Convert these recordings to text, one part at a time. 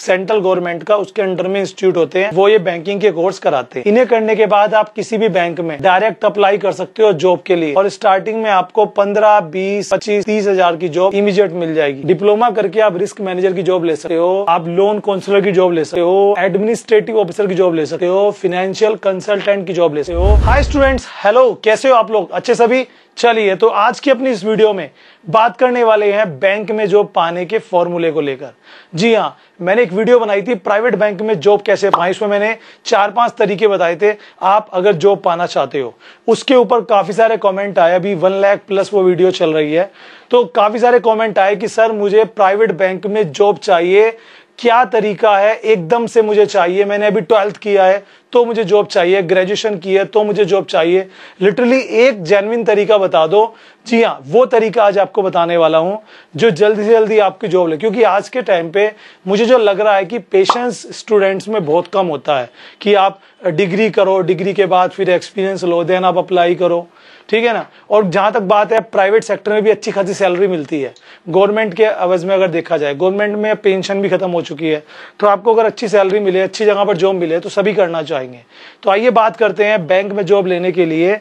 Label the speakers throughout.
Speaker 1: central government का उसके under में इंस्टीट्यूट होते हैं वो ये बैंकिंग के कोर्स कराते हैं इन्हें करने के बाद आप किसी भी बैंक में डायरेक्ट अप्लाई कर सकते हो जॉब के लिए और स्टार्टिंग में आपको 15, 20, 25, तीस हजार की जॉब इमीडिएट मिल जाएगी डिप्लोमा करके आप रिस्क मैनेजर की जॉब ले सकते हो आप लोन काउंसिलर की जॉब ले सकते हो एडमिनिस्ट्रेटिव ऑफिसर की जॉब ले सकते हो फाइनेंशियल कंसल्टेंट की जॉब ले सकते हो हाई स्टूडेंट्स हेलो कैसे हो आप लोग अच्छे सभी चलिए तो आज की अपनी इस वीडियो में बात करने वाले हैं बैंक में जॉब पाने के फॉर्मूले को लेकर जी हाँ मैंने एक वीडियो बनाई थी प्राइवेट बैंक में जॉब कैसे पाए इसमें मैंने चार पांच तरीके बताए थे आप अगर जॉब पाना चाहते हो उसके ऊपर काफी सारे कमेंट आए अभी वन लाख प्लस वो वीडियो चल रही है तो काफी सारे कॉमेंट आए कि सर मुझे प्राइवेट बैंक में जॉब चाहिए क्या तरीका है एकदम से मुझे चाहिए मैंने अभी ट्वेल्थ किया है तो मुझे जॉब चाहिए ग्रेजुएशन की है तो मुझे जॉब चाहिए लिटरली एक जेनविन तरीका बता दो जी हाँ वो तरीका आज आपको बताने वाला हूं जो जल्दी से जल्दी आपकी जॉब ले क्योंकि आज के टाइम पे मुझे जो लग रहा है कि पेशेंस स्टूडेंट्स में बहुत कम होता है कि आप डिग्री करो डिग्री के बाद फिर एक्सपीरियंस लो देन आप अप्लाई करो ठीक है ना और जहां तक बात है प्राइवेट सेक्टर में भी अच्छी खासी सैलरी मिलती है गवर्नमेंट के अवज में अगर देखा जाए गवर्नमेंट में पेंशन भी खत्म हो चुकी है तो आपको अगर अच्छी सैलरी मिले अच्छी जगह पर जॉब मिले तो सभी करना चाहिए पाएंगे तो आइए बात करते हैं बैंक में जॉब लेने के लिए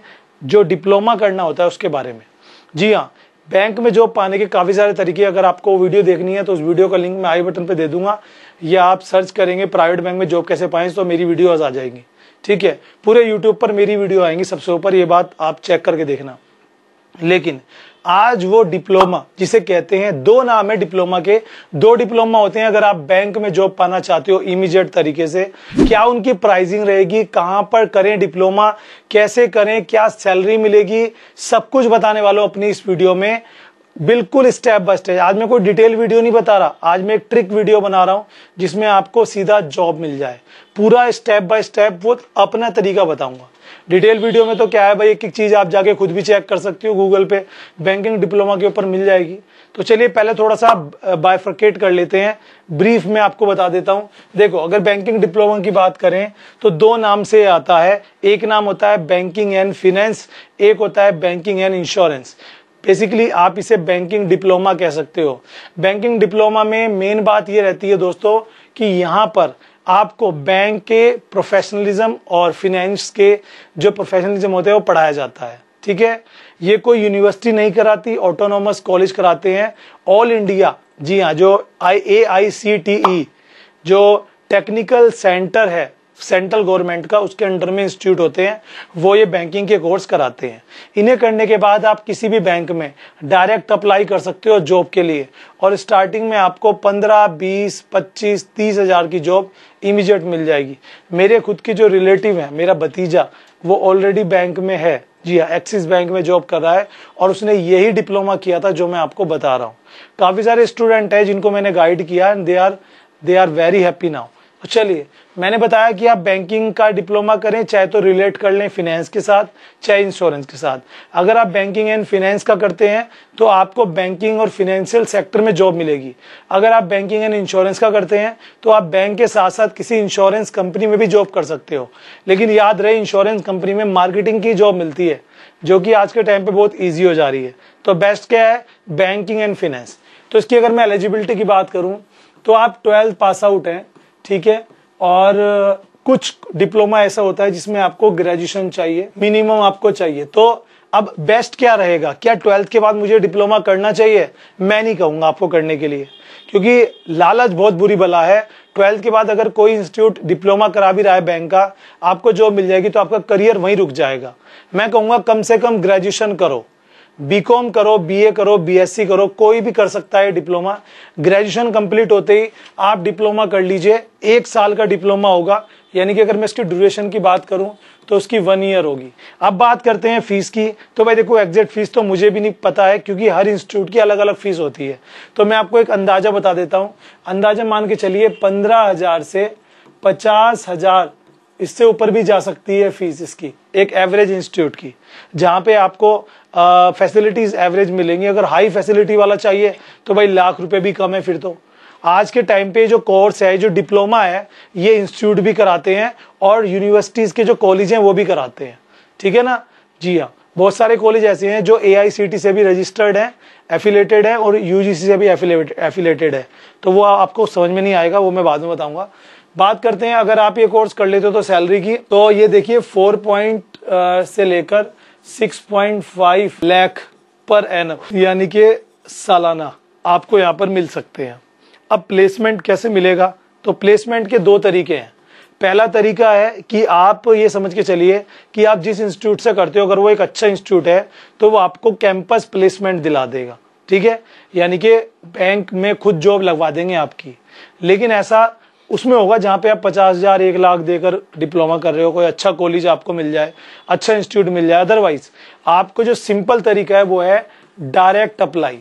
Speaker 1: जो डिप्लोमा करना होता है उसके बारे में जी हाँ बैंक में जॉब पाने के काफ़ी सारे तरीके अगर आपको वीडियो देखनी है तो उस वीडियो का लिंक मैं आई बटन पर दे दूंगा या आप सर्च करेंगे प्राइवेट बैंक में जॉब कैसे पाएंगे तो मेरी वीडियोज आ जाएंगी ठीक है पूरे यूट्यूब पर मेरी वीडियो आएंगी सबसे ऊपर ये बात आप चेक करके देखना लेकिन आज वो डिप्लोमा जिसे कहते हैं दो नाम है डिप्लोमा के दो डिप्लोमा होते हैं अगर आप बैंक में जॉब पाना चाहते हो इमीडिएट तरीके से क्या उनकी प्राइसिंग रहेगी कहां पर करें डिप्लोमा कैसे करें क्या सैलरी मिलेगी सब कुछ बताने वालों अपनी इस वीडियो में बिल्कुल स्टेप बाय स्टेप आज मैं कोई डिटेल वीडियो नहीं बता रहा आज मैं एक ट्रिक वीडियो बना रहा हूं जिसमें आपको सीधा जॉब मिल जाए पूरा स्टेप बाय स्टेप वो अपना तरीका बताऊंगा डिटेल वीडियो में तो क्या है भाई एक एक चीज आप जाके खुद भी चेक कर सकती हो गूगल पे बैंकिंग डिप्लोमा के ऊपर मिल जाएगी तो चलिए पहले थोड़ा सा बायफ्रकेट कर लेते हैं ब्रीफ में आपको बता देता हूं देखो अगर बैंकिंग डिप्लोमा की बात करें तो दो नाम से आता है एक नाम होता है बैंकिंग एंड फिनेंस एक होता है बैंकिंग एंड इंश्योरेंस बेसिकली आप इसे बैंकिंग डिप्लोमा कह सकते हो बैंकिंग डिप्लोमा में मेन बात यह रहती है दोस्तों कि यहाँ पर आपको बैंक के प्रोफेशनलिज्म और फिनेंस के जो प्रोफेशनलिज्म होते हैं वो पढ़ाया जाता है ठीक है ये कोई यूनिवर्सिटी नहीं कराती ऑटोनोमस कॉलेज कराते हैं ऑल इंडिया जी हाँ जो आई ए आई सी टी ई जो टेक्निकल सेंटर है सेंट्रल गवर्नमेंट का उसके अंडर में इंस्टीट्यूट होते हैं वो ये बैंकिंग के कोर्स कराते हैं इन्हें करने के बाद आप किसी भी बैंक में डायरेक्ट अप्लाई कर सकते हो जॉब के लिए और स्टार्टिंग में आपको 15, 20, 25, तीस हजार की जॉब इमीजिएट मिल जाएगी मेरे खुद के जो रिलेटिव हैं मेरा भतीजा वो ऑलरेडी बैंक में है जी हाँ एक्सिस बैंक में जॉब कर रहा है और उसने यही डिप्लोमा किया था जो मैं आपको बता रहा हूँ काफी सारे स्टूडेंट है जिनको मैंने गाइड किया and they are they are very happy now तो चलिए मैंने बताया कि आप बैंकिंग का डिप्लोमा करें चाहे तो रिलेट कर लें फिनेंस के साथ चाहे इंश्योरेंस के साथ अगर आप बैंकिंग एंड फिनेंस का करते हैं तो आपको बैंकिंग और फिनेंशियल सेक्टर में जॉब मिलेगी अगर आप बैंकिंग एंड इंश्योरेंस का करते हैं तो आप बैंक के साथ साथ किसी इंश्योरेंस कंपनी में भी जॉब कर सकते हो लेकिन याद रहे इंश्योरेंस कंपनी में मार्केटिंग की जॉब मिलती है जो कि आज के टाइम पर बहुत ईजी हो जा रही है तो बेस्ट क्या है बैंकिंग एंड फिनेंस तो इसकी अगर मैं एलिजिबिलिटी की बात करूँ तो आप ट्वेल्थ पास आउट हैं ठीक है और कुछ डिप्लोमा ऐसा होता है जिसमें आपको ग्रेजुएशन चाहिए मिनिमम आपको चाहिए तो अब बेस्ट क्या रहेगा क्या ट्वेल्थ के बाद मुझे डिप्लोमा करना चाहिए मैं नहीं कहूंगा आपको करने के लिए क्योंकि लालच बहुत बुरी बला है ट्वेल्थ के बाद अगर कोई इंस्टीट्यूट डिप्लोमा करा भी रहा है बैंक का आपको जॉब मिल जाएगी तो आपका करियर वहीं रुक जाएगा मैं कहूंगा कम से कम ग्रेजुएशन करो बीकॉम करो बीए करो बीएससी करो कोई भी कर सकता है डिप्लोमा ग्रेजुएशन कंप्लीट होते ही आप डिप्लोमा कर लीजिए एक साल का डिप्लोमा होगा यानी कि अगर मैं इसकी ड्यूरेशन की बात करूं तो उसकी वन ईयर होगी अब बात करते हैं फीस की तो भाई देखो एग्जैक्ट फीस तो मुझे भी नहीं पता है क्योंकि हर इंस्टीट्यूट की अलग अलग फीस होती है तो मैं आपको एक अंदाजा बता देता हूं अंदाजा मान के चलिए पंद्रह हजार से पचास हजार इससे ऊपर भी जा सकती है फीस इसकी एक एवरेज इंस्टीट्यूट की जहाँ पे आपको फैसिलिटीज एवरेज मिलेंगी अगर हाई फैसिलिटी वाला चाहिए तो भाई लाख रुपए भी कम है फिर तो आज के टाइम पे जो कोर्स है जो डिप्लोमा है ये इंस्टीट्यूट भी कराते हैं और यूनिवर्सिटीज के जो कॉलेज हैं वो भी कराते हैं ठीक है ना जी हाँ बहुत सारे कॉलेज ऐसे हैं जो ए से भी रजिस्टर्ड हैं एफिलेटेड है और यूजीसी से भी एफिलेटेड है तो वो आपको समझ में नहीं आएगा वो मैं बाद में बताऊंगा बात करते हैं अगर आप ये कोर्स कर लेते हो तो सैलरी की तो ये देखिए फोर पॉइंट से लेकर सिक्स पॉइंट फाइव लैख पर एन यानी कि सालाना आपको यहाँ पर मिल सकते हैं अब प्लेसमेंट कैसे मिलेगा तो प्लेसमेंट के दो तरीके हैं पहला तरीका है कि आप ये समझ के चलिए कि आप जिस इंस्टीट्यूट से करते हो अगर वो एक अच्छा इंस्टीट्यूट है तो वो आपको कैंपस प्लेसमेंट दिला देगा ठीक है यानी कि बैंक में खुद जॉब लगवा देंगे आपकी लेकिन ऐसा उसमें होगा जहाँ पे आप पचास हजार एक लाख देकर डिप्लोमा कर रहे हो कोई अच्छा कॉलेज आपको मिल जाए अच्छा इंस्टीट्यूट मिल जाए अदरवाइज आपको जो सिंपल तरीका है वो है डायरेक्ट अप्लाई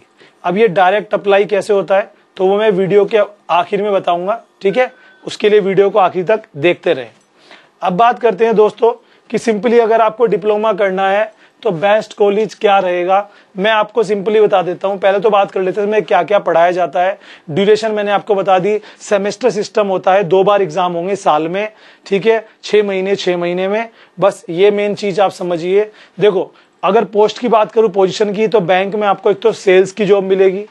Speaker 1: अब ये डायरेक्ट अप्लाई कैसे होता है तो वो मैं वीडियो के आखिर में बताऊंगा ठीक है उसके लिए वीडियो को आखिर तक देखते रहे अब बात करते हैं दोस्तों कि सिंपली अगर आपको डिप्लोमा करना है तो बेस्ट कॉलेज क्या रहेगा मैं आपको सिंपली बता देता हूं पहले तो बात कर लेते हैं क्या क्या पढ़ाया जाता है ड्यूरेशन मैंने आपको बता दी सेमेस्टर सिस्टम होता है दो बार एग्जाम होंगे साल में ठीक है छह महीने छह महीने में बस ये मेन चीज आप समझिए देखो अगर पोस्ट की बात करूं पोजिशन की तो बैंक में आपको एक तो सेल्स की जॉब मिलेगी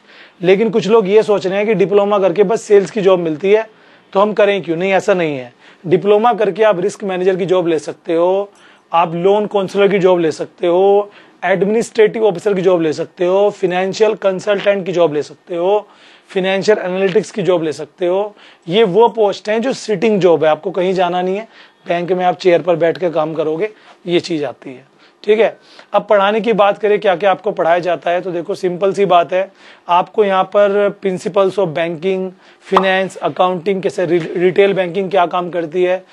Speaker 1: लेकिन कुछ लोग ये सोच रहे हैं कि डिप्लोमा करके बस सेल्स की जॉब मिलती है तो हम करें क्यों नहीं ऐसा नहीं है डिप्लोमा करके आप रिस्क मैनेजर की जॉब ले सकते हो आप लोन काउंसलर की जॉब ले सकते हो एडमिनिस्ट्रेटिव ऑफिसर की जॉब ले सकते हो फिनेंशियल कंसल्टेंट की जॉब ले सकते हो फिनेंशियल एनालिटिक्स की जॉब ले सकते हो ये वो पोस्ट हैं जो सिटिंग जॉब है आपको कहीं जाना नहीं है बैंक में आप चेयर पर बैठ कर काम करोगे ये चीज़ आती है ठीक है अब पढ़ाने की बात करें क्या क्या आपको पढ़ाया जाता है तो देखो सिंपल सी बात है आपको यहाँ पर principles of banking finance accounting कैसे रिटेल बैंकिंग क्या काम करती है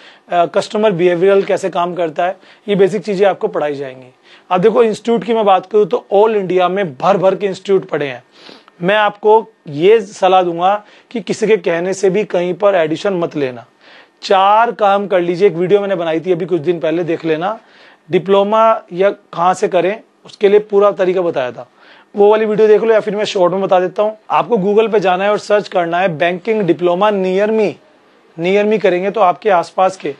Speaker 1: कस्टमर बिहेवियरल कैसे काम करता है ये बेसिक चीजें आपको पढ़ाई जाएंगी अब देखो इंस्टीट्यूट की मैं बात करूँ तो ऑल इंडिया में भर भर के इंस्टीट्यूट पढ़े हैं मैं आपको ये सलाह दूंगा कि किसी के कहने से भी कहीं पर एडिशन मत लेना चार काम कर लीजिए एक वीडियो मैंने बनाई थी अभी कुछ दिन पहले देख लेना डिप्लोमा या कहाँ से करें उसके लिए पूरा तरीका बताया था वो वाली वीडियो देख लो या फिर मैं शॉर्ट में बता देता हूँ आपको गूगल पे जाना है और सर्च करना है banking diploma near me near me करेंगे तो आपके आसपास के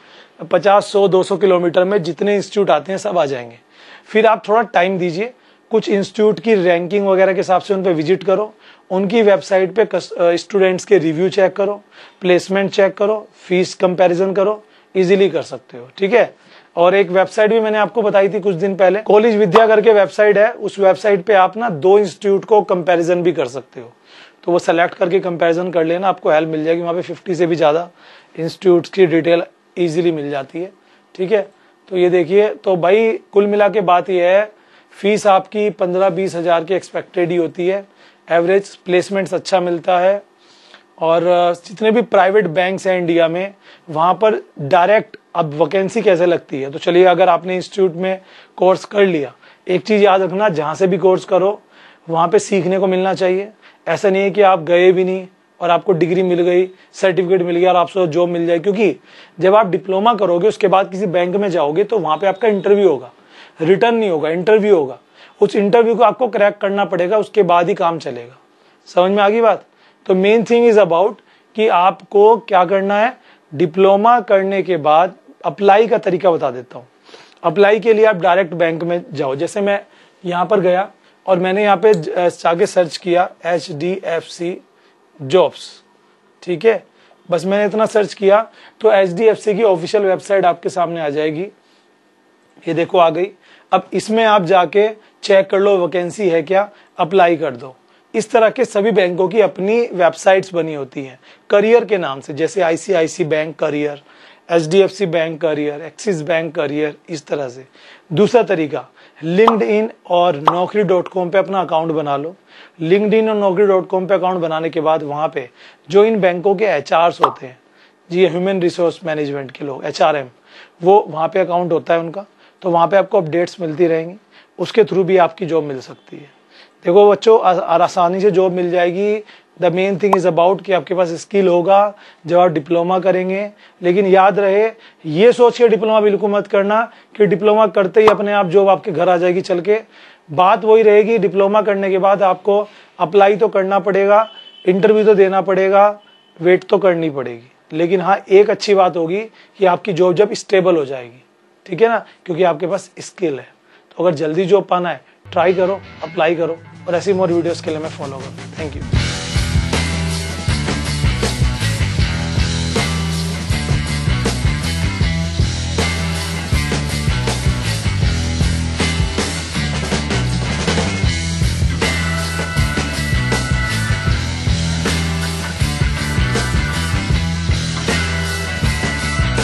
Speaker 1: 50 100 200 किलोमीटर में जितने इंस्टीट्यूट आते हैं सब आ जाएंगे फिर आप थोड़ा टाइम दीजिए कुछ इंस्टीट्यूट की रैंकिंग वगैरह के हिसाब से उन पर विजिट करो उनकी वेबसाइट पे स्टूडेंट्स के रिव्यू चेक करो प्लेसमेंट चेक करो फीस कंपैरिजन करो इजीली कर सकते हो ठीक है और एक वेबसाइट भी मैंने आपको बताई थी कुछ दिन पहले कॉलेज विद्या करके वेबसाइट है उस वेबसाइट पे आप ना दो इंस्टीट्यूट को कंपैरिजन भी कर सकते हो तो वो सेलेक्ट करके कंपैरिजन कर लेना आपको हेल्प मिल जाएगी वहाँ पे 50 से भी ज़्यादा इंस्टीट्यूट की डिटेल इजिली मिल जाती है ठीक है तो ये देखिए तो भाई कुल मिला के बात यह है फीस आपकी पंद्रह बीस हजार की एक्सपेक्टेड ही होती है एवरेज प्लेसमेंट अच्छा मिलता है और जितने भी प्राइवेट बैंक्स हैं इंडिया में वहाँ पर डायरेक्ट अब वैकेंसी कैसे लगती है तो चलिए अगर आपने इंस्टीट्यूट में कोर्स कर लिया एक चीज याद रखना जहां से भी कोर्स करो वहां पे सीखने को मिलना चाहिए ऐसा नहीं है कि आप गए भी नहीं और आपको डिग्री मिल गई सर्टिफिकेट मिल गया और आपसे जॉब मिल जाए क्योंकि जब आप डिप्लोमा करोगे उसके बाद किसी बैंक में जाओगे तो वहां पे आपका इंटरव्यू होगा रिटर्न नहीं होगा इंटरव्यू होगा उस इंटरव्यू को आपको क्रैक करना पड़ेगा उसके बाद ही काम चलेगा समझ में आ गई बात तो मेन थिंग इज अबाउट कि आपको क्या करना है डिप्लोमा करने के बाद अप्लाई का तरीका बता देता हूँ अप्लाई के लिए आप डायरेक्ट बैंक में जाओ जैसे मैं यहाँ पर गया और मैंने यहाँ पे जाके सर्च किया H D F C jobs ठीक है बस मैंने इतना सर्च किया तो एच डी एफ सी की ऑफिशियल वेबसाइट आपके सामने आ जाएगी ये देखो आ गई अब इसमें आप जाके चेक कर लो वैकेंसी है क्या अप्लाई कर दो इस तरह के सभी बैंकों की अपनी वेबसाइट्स बनी होती हैं करियर के नाम से जैसे ICICI bank career H D F C bank career Axis bank career इस तरह से दूसरा तरीका लिंकड इन और नौकरी डॉट कॉम पर अपना अकाउंट बना लो लिंकड इन और नौकरी डॉट कॉम पर अकाउंट बनाने के बाद वहाँ पे जो इन बैंकों के एच होते हैं जी ह्यूमन रिसोर्स मैनेजमेंट के लोग एच आर एम वो वहाँ पे अकाउंट होता है उनका तो वहाँ पे आपको अपडेट्स मिलती रहेंगी उसके थ्रू भी आपकी जॉब मिल सकती है देखो बच्चों आसानी से जॉब मिल जाएगी the main thing is about कि आपके पास स्किल होगा जब आप डिप्लोमा करेंगे लेकिन याद रहे ये सोच के डिप्लोमा बिल्कुल मत करना कि डिप्लोमा करते ही अपने आप जॉब आपके घर आ जाएगी चल के बात वही रहेगी डिप्लोमा करने के बाद आपको अप्लाई तो करना पड़ेगा इंटरव्यू तो देना पड़ेगा वेट तो करनी पड़ेगी लेकिन हाँ एक अच्छी बात होगी कि आपकी जॉब जब स्टेबल हो जाएगी ठीक है ना क्योंकि आपके पास स्किल है तो अगर जल्दी जॉब पाना है ट्राई करो अप्लाई करो और ऐसी मोर वीडियोस के लिए मैं फॉलो करूँ थैंक यू